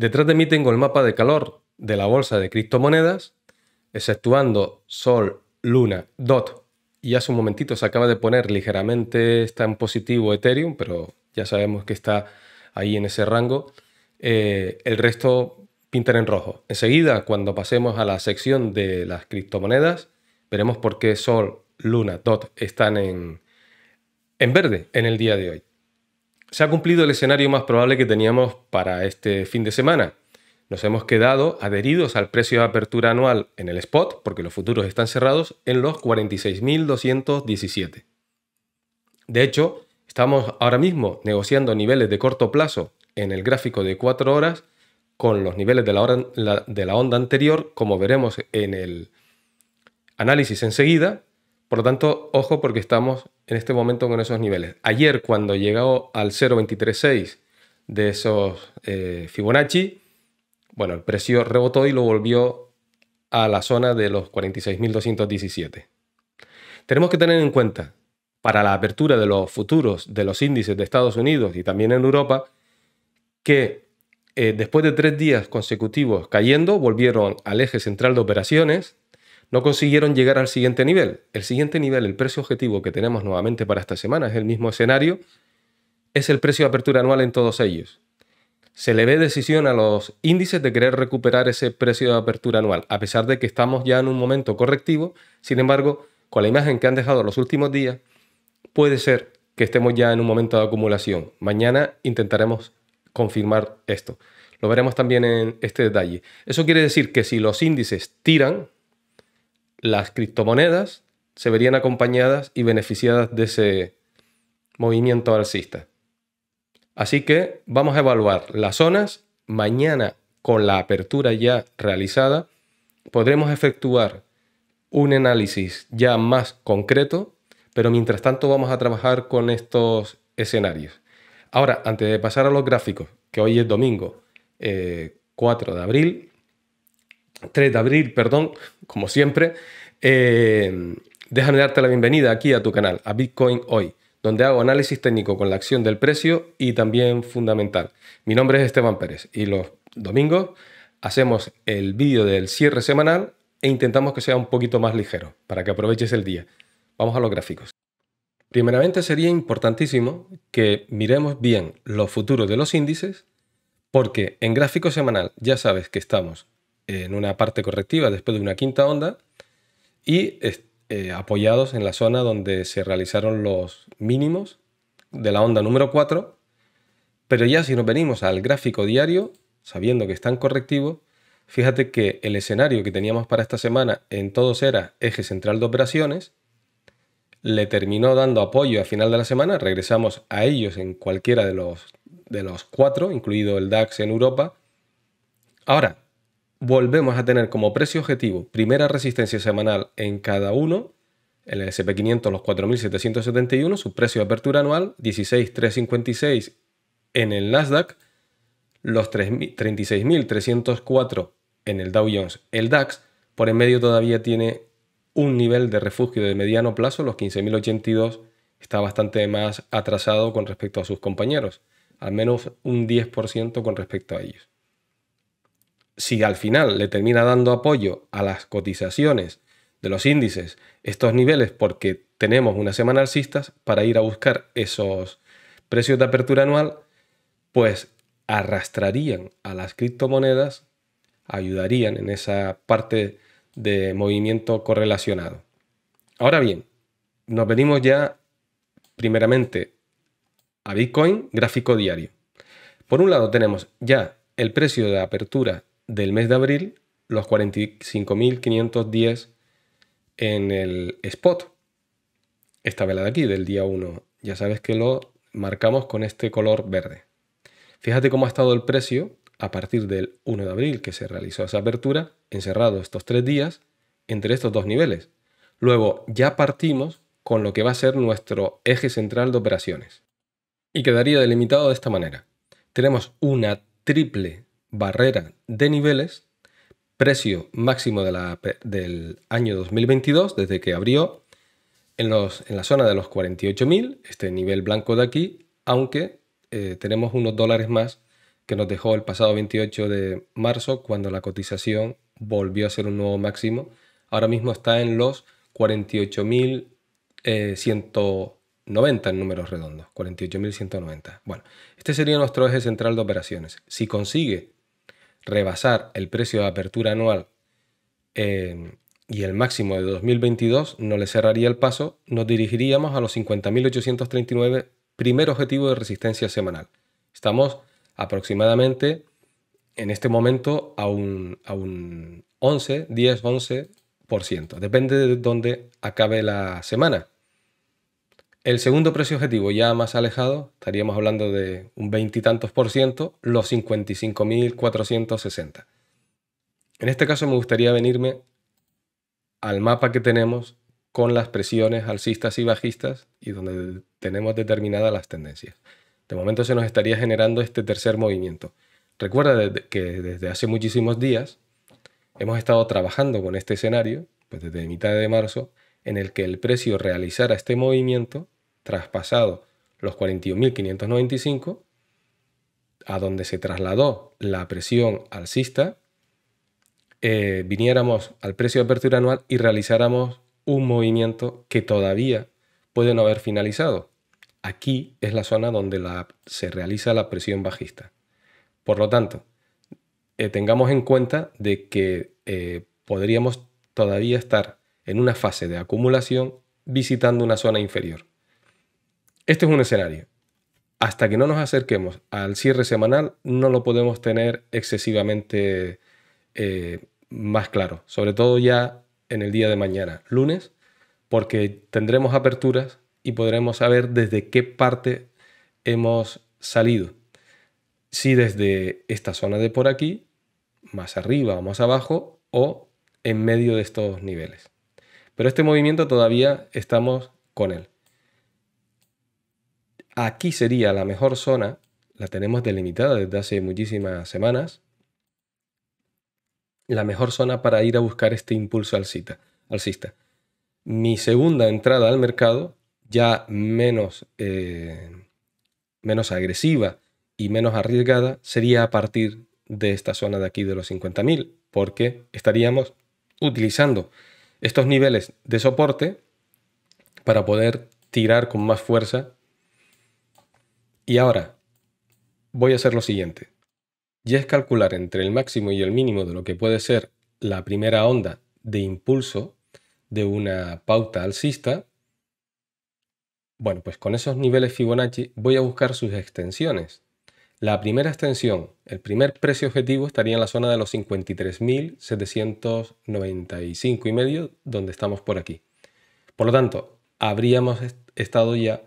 Detrás de mí tengo el mapa de calor de la bolsa de criptomonedas, exceptuando Sol, Luna, DOT. Y hace un momentito se acaba de poner ligeramente, está en positivo Ethereum, pero ya sabemos que está ahí en ese rango. Eh, el resto pintan en rojo. Enseguida, cuando pasemos a la sección de las criptomonedas, veremos por qué Sol, Luna, DOT están en verde en el día de hoy se ha cumplido el escenario más probable que teníamos para este fin de semana. Nos hemos quedado adheridos al precio de apertura anual en el spot, porque los futuros están cerrados, en los 46.217. De hecho, estamos ahora mismo negociando niveles de corto plazo en el gráfico de 4 horas con los niveles de la, de la onda anterior, como veremos en el análisis enseguida, por lo tanto, ojo porque estamos en este momento con esos niveles. Ayer cuando llegó al 0.236 de esos eh, Fibonacci, bueno, el precio rebotó y lo volvió a la zona de los 46.217. Tenemos que tener en cuenta, para la apertura de los futuros de los índices de Estados Unidos y también en Europa, que eh, después de tres días consecutivos cayendo, volvieron al eje central de operaciones no consiguieron llegar al siguiente nivel. El siguiente nivel, el precio objetivo que tenemos nuevamente para esta semana, es el mismo escenario, es el precio de apertura anual en todos ellos. Se le ve decisión a los índices de querer recuperar ese precio de apertura anual, a pesar de que estamos ya en un momento correctivo, sin embargo, con la imagen que han dejado los últimos días, puede ser que estemos ya en un momento de acumulación. Mañana intentaremos confirmar esto. Lo veremos también en este detalle. Eso quiere decir que si los índices tiran, las criptomonedas se verían acompañadas y beneficiadas de ese movimiento alcista. Así que vamos a evaluar las zonas. Mañana, con la apertura ya realizada, podremos efectuar un análisis ya más concreto, pero mientras tanto vamos a trabajar con estos escenarios. Ahora, antes de pasar a los gráficos, que hoy es domingo 4 eh, de abril, 3 de abril, perdón, como siempre, eh, déjame darte la bienvenida aquí a tu canal, a Bitcoin Hoy, donde hago análisis técnico con la acción del precio y también fundamental. Mi nombre es Esteban Pérez y los domingos hacemos el vídeo del cierre semanal e intentamos que sea un poquito más ligero para que aproveches el día. Vamos a los gráficos. Primeramente sería importantísimo que miremos bien los futuros de los índices porque en gráfico semanal ya sabes que estamos en una parte correctiva después de una quinta onda y eh, apoyados en la zona donde se realizaron los mínimos de la onda número 4. Pero ya si nos venimos al gráfico diario, sabiendo que están correctivos, fíjate que el escenario que teníamos para esta semana en todos era eje central de operaciones, le terminó dando apoyo a final de la semana, regresamos a ellos en cualquiera de los, de los cuatro, incluido el DAX en Europa. Ahora, volvemos a tener como precio objetivo primera resistencia semanal en cada uno, el SP500 los 4.771, su precio de apertura anual 16.356 en el Nasdaq, los 36.304 en el Dow Jones, el DAX, por en medio todavía tiene un nivel de refugio de mediano plazo, los 15.082 está bastante más atrasado con respecto a sus compañeros, al menos un 10% con respecto a ellos si al final le termina dando apoyo a las cotizaciones de los índices estos niveles porque tenemos una semana alcistas para ir a buscar esos precios de apertura anual, pues arrastrarían a las criptomonedas, ayudarían en esa parte de movimiento correlacionado. Ahora bien, nos venimos ya primeramente a Bitcoin, gráfico diario. Por un lado tenemos ya el precio de apertura del mes de abril los 45.510 en el spot. Esta vela de aquí, del día 1. Ya sabes que lo marcamos con este color verde. Fíjate cómo ha estado el precio a partir del 1 de abril que se realizó esa apertura, encerrado estos tres días, entre estos dos niveles. Luego ya partimos con lo que va a ser nuestro eje central de operaciones. Y quedaría delimitado de esta manera. Tenemos una triple barrera de niveles, precio máximo del año 2022, desde que abrió, en, los, en la zona de los 48.000, este nivel blanco de aquí, aunque eh, tenemos unos dólares más que nos dejó el pasado 28 de marzo, cuando la cotización volvió a ser un nuevo máximo. Ahora mismo está en los 48.190 eh, en números redondos, 48.190. Bueno, este sería nuestro eje central de operaciones. Si consigue rebasar el precio de apertura anual eh, y el máximo de 2022 no le cerraría el paso, nos dirigiríamos a los 50.839 primer objetivo de resistencia semanal. Estamos aproximadamente en este momento a un, a un 11, 10, 11%. Depende de dónde acabe la semana. El segundo precio objetivo ya más alejado, estaríamos hablando de un veintitantos por ciento, los 55.460. En este caso me gustaría venirme al mapa que tenemos con las presiones alcistas y bajistas y donde tenemos determinadas las tendencias. De momento se nos estaría generando este tercer movimiento. Recuerda que desde hace muchísimos días hemos estado trabajando con este escenario, pues desde mitad de marzo, en el que el precio realizara este movimiento traspasado los 41.595, a donde se trasladó la presión alcista, eh, viniéramos al precio de apertura anual y realizáramos un movimiento que todavía puede no haber finalizado. Aquí es la zona donde se realiza la presión bajista. Por lo tanto, eh, tengamos en cuenta de que eh, podríamos todavía estar en una fase de acumulación visitando una zona inferior. Este es un escenario. Hasta que no nos acerquemos al cierre semanal no lo podemos tener excesivamente eh, más claro, sobre todo ya en el día de mañana, lunes, porque tendremos aperturas y podremos saber desde qué parte hemos salido. Si desde esta zona de por aquí, más arriba o más abajo, o en medio de estos niveles. Pero este movimiento todavía estamos con él. Aquí sería la mejor zona, la tenemos delimitada desde hace muchísimas semanas, la mejor zona para ir a buscar este impulso alcista. alcista. Mi segunda entrada al mercado, ya menos, eh, menos agresiva y menos arriesgada, sería a partir de esta zona de aquí de los 50.000, porque estaríamos utilizando estos niveles de soporte para poder tirar con más fuerza. Y ahora voy a hacer lo siguiente. Y es calcular entre el máximo y el mínimo de lo que puede ser la primera onda de impulso de una pauta alcista. Bueno, pues con esos niveles Fibonacci voy a buscar sus extensiones. La primera extensión, el primer precio objetivo estaría en la zona de los 53.795 y medio, donde estamos por aquí. Por lo tanto, habríamos estado ya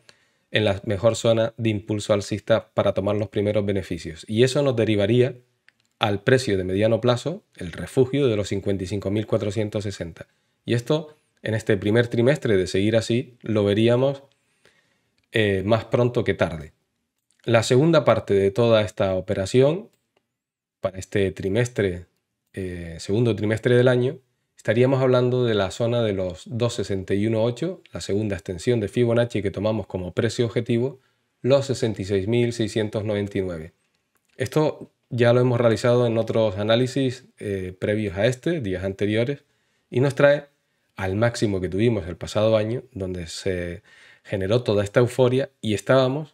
en la mejor zona de impulso alcista para tomar los primeros beneficios. Y eso nos derivaría al precio de mediano plazo, el refugio de los 55.460. Y esto, en este primer trimestre de seguir así, lo veríamos eh, más pronto que tarde. La segunda parte de toda esta operación para este trimestre, eh, segundo trimestre del año, estaríamos hablando de la zona de los 261.8, la segunda extensión de Fibonacci que tomamos como precio objetivo, los 66.699. Esto ya lo hemos realizado en otros análisis eh, previos a este, días anteriores, y nos trae al máximo que tuvimos el pasado año, donde se generó toda esta euforia y estábamos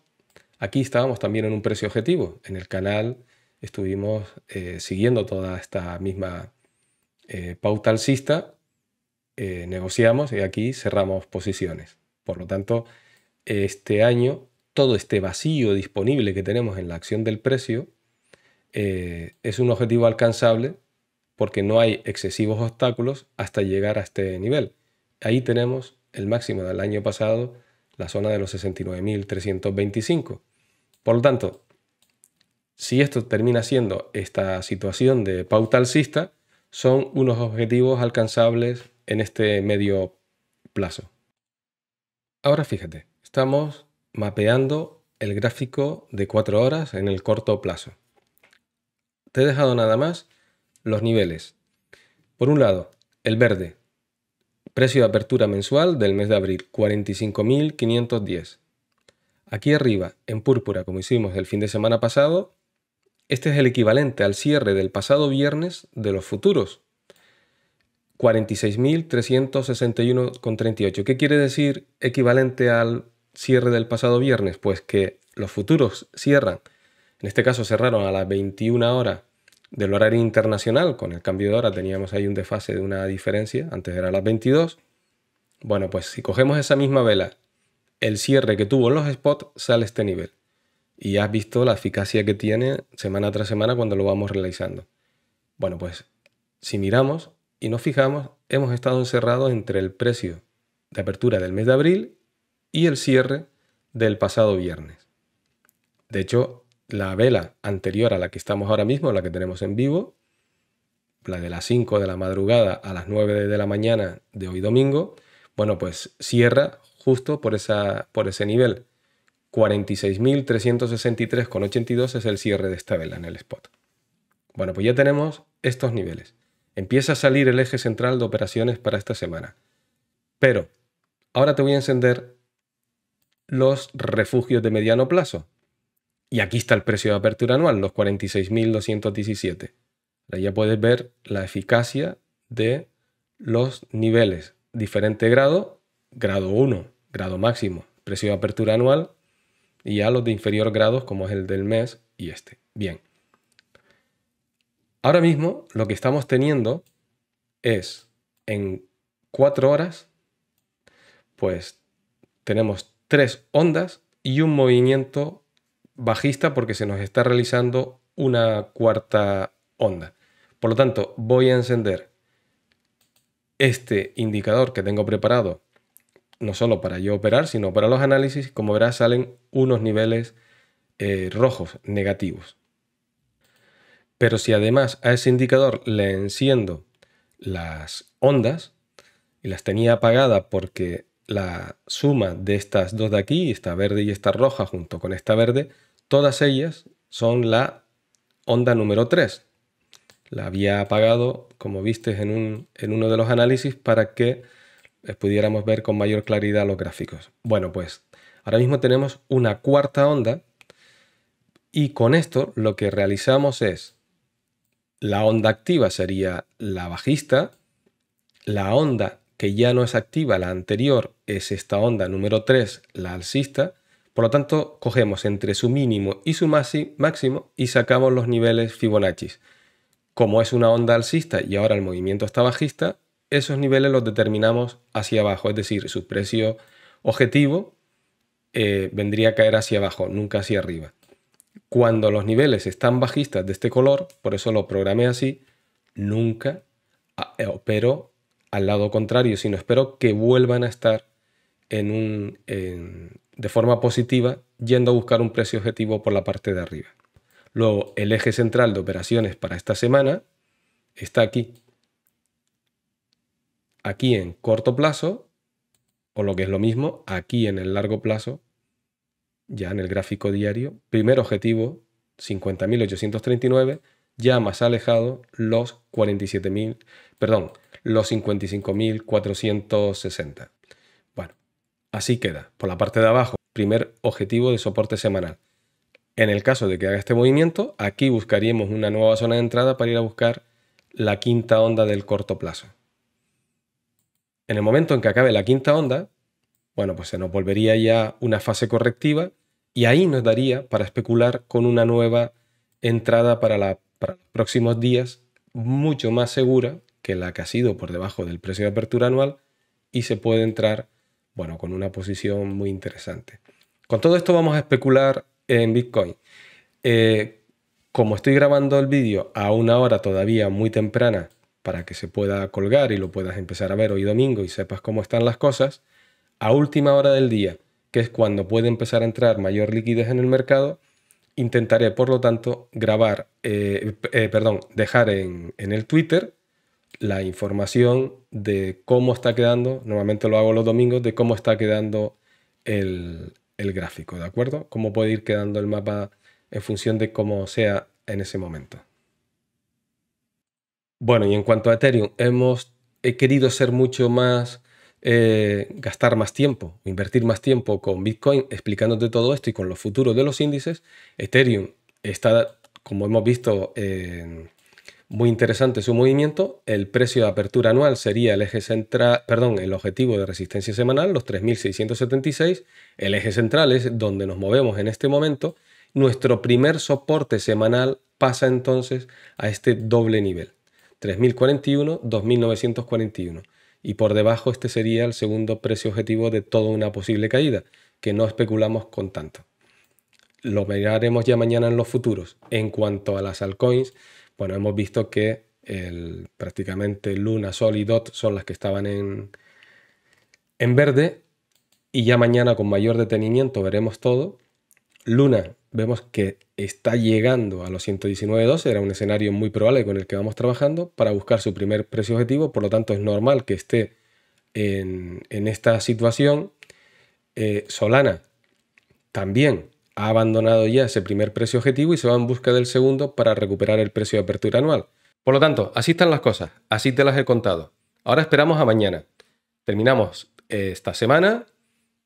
Aquí estábamos también en un precio objetivo. En el canal estuvimos eh, siguiendo toda esta misma eh, pauta alcista, eh, negociamos y aquí cerramos posiciones. Por lo tanto, este año todo este vacío disponible que tenemos en la acción del precio es un objetivo alcanzable porque no hay excesivos obstáculos hasta llegar a este nivel. Ahí tenemos el máximo del año pasado, la zona de los 69.325. Por lo tanto, si esto termina siendo esta situación de pauta alcista, son unos objetivos alcanzables en este medio plazo. Ahora fíjate, estamos mapeando el gráfico de 4 horas en el corto plazo. Te he dejado nada más los niveles. Por un lado, el verde, precio de apertura mensual del mes de abril, 45.510. Aquí arriba, en púrpura, como hicimos el fin de semana pasado, este es el equivalente al cierre del pasado viernes de los futuros. 46.361,38. ¿Qué quiere decir equivalente al cierre del pasado viernes? Pues que los futuros cierran. En este caso cerraron a las 21 horas del horario internacional. Con el cambio de hora teníamos ahí un desfase de una diferencia. Antes era las 22. Bueno, pues si cogemos esa misma vela el cierre que tuvo los spots sale este nivel. Y has visto la eficacia que tiene semana tras semana cuando lo vamos realizando. Bueno, pues si miramos y nos fijamos, hemos estado encerrados entre el precio de apertura del mes de abril y el cierre del pasado viernes. De hecho, la vela anterior a la que estamos ahora mismo, la que tenemos en vivo, la de las 5 de la madrugada a las 9 de la mañana de hoy domingo, bueno, pues cierra justo por, esa, por ese nivel. 46.363,82 es el cierre de esta vela en el spot. Bueno, pues ya tenemos estos niveles. Empieza a salir el eje central de operaciones para esta semana. Pero ahora te voy a encender los refugios de mediano plazo. Y aquí está el precio de apertura anual, los 46.217. Ahí ya puedes ver la eficacia de los niveles. Diferente grado, grado 1, grado máximo, precio de apertura anual, y a los de inferior grados, como es el del mes y este. Bien. Ahora mismo lo que estamos teniendo es en 4 horas, pues tenemos tres ondas y un movimiento bajista porque se nos está realizando una cuarta onda. Por lo tanto, voy a encender este indicador que tengo preparado no solo para yo operar, sino para los análisis, como verás salen unos niveles eh, rojos, negativos. Pero si además a ese indicador le enciendo las ondas, y las tenía apagada porque la suma de estas dos de aquí, esta verde y esta roja junto con esta verde, todas ellas son la onda número 3. La había apagado, como viste en uno de los análisis, para que eh, pudiéramos ver con mayor claridad los gráficos. Bueno, pues ahora mismo tenemos una cuarta onda y con esto lo que realizamos es la onda activa sería la bajista, la onda que ya no es activa, la anterior, es esta onda número 3, la alcista. Por lo tanto, cogemos entre su mínimo y su máximo y sacamos los niveles Fibonacci. Como es una onda alcista y ahora el movimiento está bajista, esos niveles los determinamos hacia abajo, es decir, su precio objetivo eh, vendría a caer hacia abajo, nunca hacia arriba. Cuando los niveles están bajistas de este color, por eso lo programé así, nunca ah, eh, opero al lado contrario, sino espero que vuelvan a estar en un, de forma positiva yendo a buscar un precio objetivo por la parte de arriba. Luego, el eje central de operaciones para esta semana está aquí, aquí en corto plazo, o lo que es lo mismo, aquí en el largo plazo, ya en el gráfico diario, primer objetivo 50.839, ya más alejado los 47.000, perdón, los 55.460. Bueno, así queda. Por la parte de abajo, primer objetivo de soporte semanal. En el caso de que haga este movimiento, aquí buscaríamos una nueva zona de entrada para ir a buscar la quinta onda del corto plazo en el momento en que acabe la quinta onda, bueno, pues se nos volvería ya una fase correctiva y ahí nos daría para especular con una nueva entrada para, los próximos días mucho más segura que la que ha sido por debajo del precio de apertura anual y se puede entrar, bueno, con una posición muy interesante. Con todo esto vamos a especular en Bitcoin. Eh, como estoy grabando el vídeo a una hora todavía muy temprana para que se pueda colgar y lo puedas empezar a ver hoy domingo y sepas cómo están las cosas, a última hora del día, que es cuando puede empezar a entrar mayor liquidez en el mercado, intentaré, por lo tanto, grabar, eh, eh, perdón, dejar en, el Twitter la información de cómo está quedando, normalmente lo hago los domingos, de cómo está quedando el, el, gráfico, ¿de acuerdo? Cómo puede ir quedando el mapa en función de cómo sea en ese momento. Bueno, y en cuanto a Ethereum, hemos he querido ser mucho más, eh, gastar más tiempo, invertir más tiempo con Bitcoin explicándote todo esto y con los futuros de los índices. Ethereum está, como hemos visto, muy interesante su movimiento. El precio de apertura anual sería el eje central, perdón, el objetivo de resistencia semanal, los 3.676. El eje central es donde nos movemos en este momento. Nuestro primer soporte semanal pasa entonces a este doble nivel. 3041, 2941. Y por debajo este sería el segundo precio objetivo de toda una posible caída, que no especulamos con tanto. Lo veremos ya mañana en los futuros. En cuanto a las altcoins, bueno, hemos visto que prácticamente Luna, Sol y Dot son las que estaban en, en verde. Y ya mañana con mayor detenimiento veremos todo. Luna vemos que está llegando a los 119.12, era un escenario muy probable con el que vamos trabajando para buscar su primer precio objetivo, por lo tanto es normal que esté en, esta situación. Eh, Solana también ha abandonado ya ese primer precio objetivo y se va en busca del segundo para recuperar el precio de apertura anual. Por lo tanto, así están las cosas, así te las he contado. Ahora esperamos a mañana. Terminamos eh, esta semana.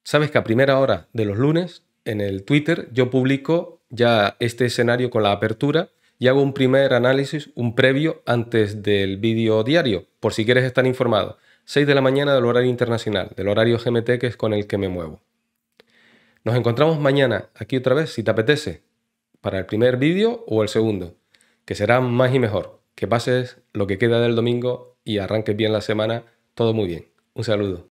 Sabes que a primera hora de los lunes en el Twitter yo publico ya este escenario con la apertura y hago un primer análisis, un previo antes del vídeo diario, por si quieres estar informado. 6 de la mañana del horario internacional, del horario GMT que es con el que me muevo. Nos encontramos mañana aquí otra vez, si te apetece, para el primer vídeo o el segundo, que será más y mejor. Que pases lo que queda del domingo y arranques bien la semana, todo muy bien. Un saludo.